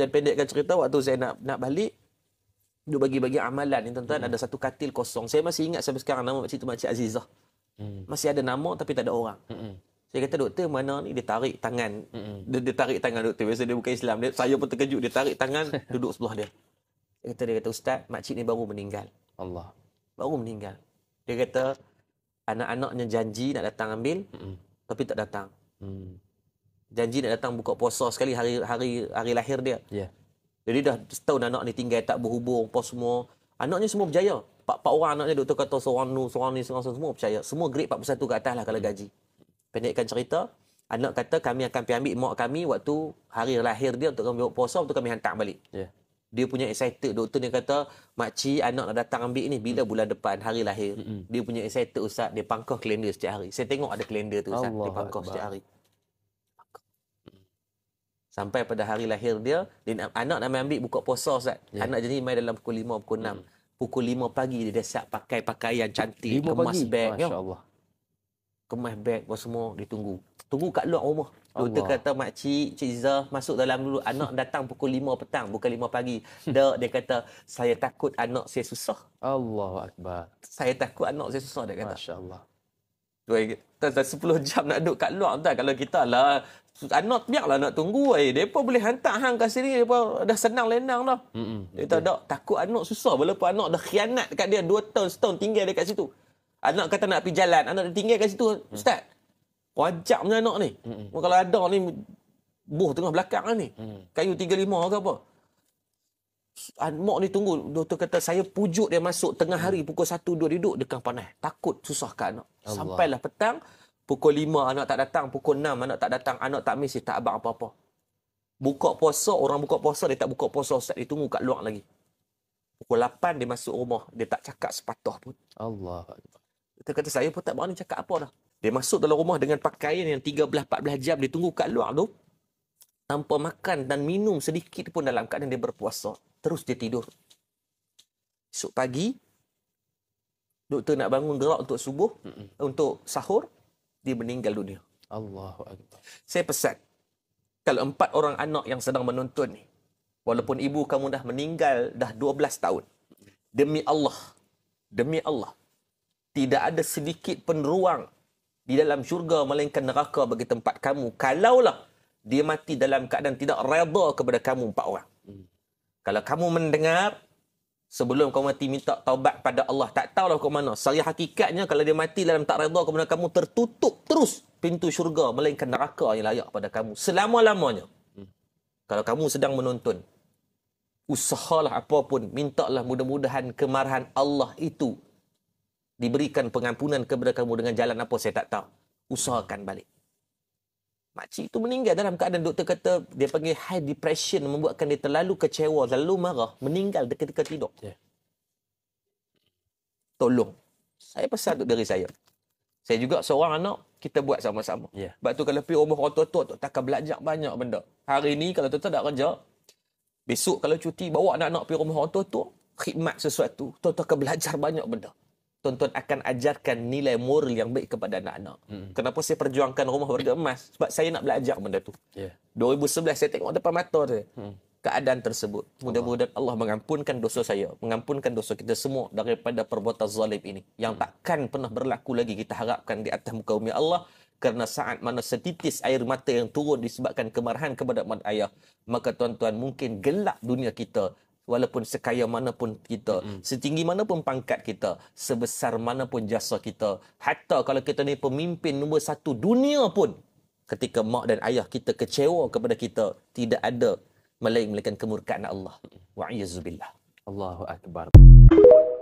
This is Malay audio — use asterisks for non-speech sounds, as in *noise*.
Dan pendekkan cerita waktu saya nak nak balik dia bagi-bagi amalan ni tuan-tuan hmm. ada satu katil kosong. Saya masih ingat sampai sekarang nama makcik tu makcik Azizah. Hmm. Masih ada nama tapi tak ada orang. Hmm. Saya kata doktor mana ni dia tarik tangan. Hmm. Dia, dia tarik tangan doktor. Biasa dia bukan Islam. Dia, saya pun terkejut dia tarik tangan *laughs* duduk sebelah dia. Dia kata dia kata ustaz makcik ni baru meninggal. Allah. Baru meninggal. Dia kata anak-anaknya janji nak datang ambil hmm. tapi tak datang. Hmm janji nak datang buka puasa sekali hari hari hari lahir dia. Ya. Jadi dah setahun anak ni tinggal tak berhubung apa semua. Anaknya semua berjaya. Pak pak orang anaknya doktor kata seorang nu, seorang ni, seorang semua percaya. Semua grade 41 ke atas lah kalau hmm. gaji. Pendekkan cerita, anak kata kami akan pergi ambil mak kami waktu hari lahir dia untuk kami buat puasa untuk kami hantar balik. Yeah. Dia punya excited. Doktor ni kata, makcik anak nak datang ambil ni bila hmm. bulan depan, hari lahir. Mm-hmm. Dia punya excited Ustaz. Dia pangkah kalender setiap hari. Saya tengok ada kalender tu Ustaz. Allah dia pangkah setiap hari sampai pada hari lahir dia dia nak, anak nak ambil buka puasa ustaz yeah. anak jadi main dalam pukul 5 pukul 6 hmm. pukul 5 pagi dia dah siap pakai pakaian cantik lima kemas beg masyaallah kemas beg apa semua ditunggu tunggu kat luar rumah Doktor kata mak cik cik masuk dalam dulu anak datang pukul 5 petang bukan 5 pagi. Hmm. Dak dia kata saya takut anak saya susah. Allahu akbar. Saya takut anak saya susah dia kata. Masya-Allah. Dua 10 jam nak duduk kat luar entah kalau kita lah Anak ah, lah nak tunggu. Eh. Depa boleh hantar hang ke sini. Depa dah senang lenang dah. Mm-hmm. Dia kata, tak, takut anak susah. Walaupun anak dah khianat dekat dia. Dua tahun, setahun tinggal dekat situ. Anak kata nak pergi jalan. Anak dia tinggal dekat situ. Mm-hmm. Ustaz, wajak punya anak ni. Mm-hmm. Kalau ada ni, buh tengah belakang lah ni. mm Kayu tiga lima ke apa. Anak ah, ni tunggu. Doktor kata, saya pujuk dia masuk tengah hari. Pukul satu, dua duduk. Dekat panas. Takut susah kat anak. Allah. Sampailah Petang. Pukul lima anak tak datang, pukul enam anak tak datang, anak tak miss, tak abang apa-apa. Buka puasa, orang buka puasa, dia tak buka puasa, Ustaz, dia tunggu kat luar lagi. Pukul lapan dia masuk rumah, dia tak cakap sepatah pun. Allah. Kita kata, saya pun tak berani cakap apa dah. Dia masuk dalam rumah dengan pakaian yang tiga 13-14 jam, dia tunggu kat luar tu. Tanpa makan dan minum sedikit pun dalam keadaan dia berpuasa. Terus dia tidur. Esok pagi, doktor nak bangun gerak untuk subuh, Mm-mm. untuk sahur dia meninggal dunia. Allahu akbar. Saya pesan kalau empat orang anak yang sedang menonton ni walaupun ibu kamu dah meninggal dah 12 tahun demi Allah demi Allah tidak ada sedikit pun ruang di dalam syurga melainkan neraka bagi tempat kamu kalaulah dia mati dalam keadaan tidak reda kepada kamu empat orang. Hmm. Kalau kamu mendengar sebelum kau mati minta taubat pada Allah tak tahulah kau mana secara hakikatnya kalau dia mati dalam tak redha kemudian kamu tertutup terus pintu syurga melainkan neraka yang layak pada kamu selama-lamanya hmm. kalau kamu sedang menonton usahalah apapun mintalah mudah-mudahan kemarahan Allah itu diberikan pengampunan kepada kamu dengan jalan apa saya tak tahu usahakan balik makcik itu meninggal dalam keadaan doktor kata dia panggil high depression membuatkan dia terlalu kecewa, terlalu marah, meninggal ketika tidur. Yeah. Tolong. Saya pesan untuk diri saya. Saya juga seorang anak, kita buat sama-sama. Yeah. Sebab tu kalau pergi rumah orang tua-tua, tak akan belajar banyak benda. Hari ini kalau tuan-tuan tak kerja, besok kalau cuti, bawa anak-anak pergi rumah orang tua-tua, khidmat sesuatu, tuan-tuan akan belajar banyak benda tuan-tuan akan ajarkan nilai moral yang baik kepada anak-anak. Hmm. Kenapa saya perjuangkan rumah warga emas? Sebab saya nak belajar benda tu. Yeah. 2011 saya tengok depan mata dia. Hmm. Keadaan tersebut. Mudah-mudahan Allah mengampunkan dosa saya, mengampunkan dosa kita semua daripada perbuatan zalim ini yang hmm. takkan pernah berlaku lagi kita harapkan di atas muka bumi Allah kerana saat mana setitis air mata yang turun disebabkan kemarahan kepada mak ayah maka tuan-tuan mungkin gelap dunia kita walaupun sekaya mana pun kita, mm setinggi mana pun pangkat kita, sebesar mana pun jasa kita, hatta kalau kita ni pemimpin nombor satu dunia pun, ketika mak dan ayah kita kecewa kepada kita, tidak ada melainkan kemurkaan Allah. Wa'iyazubillah. Allahu Akbar.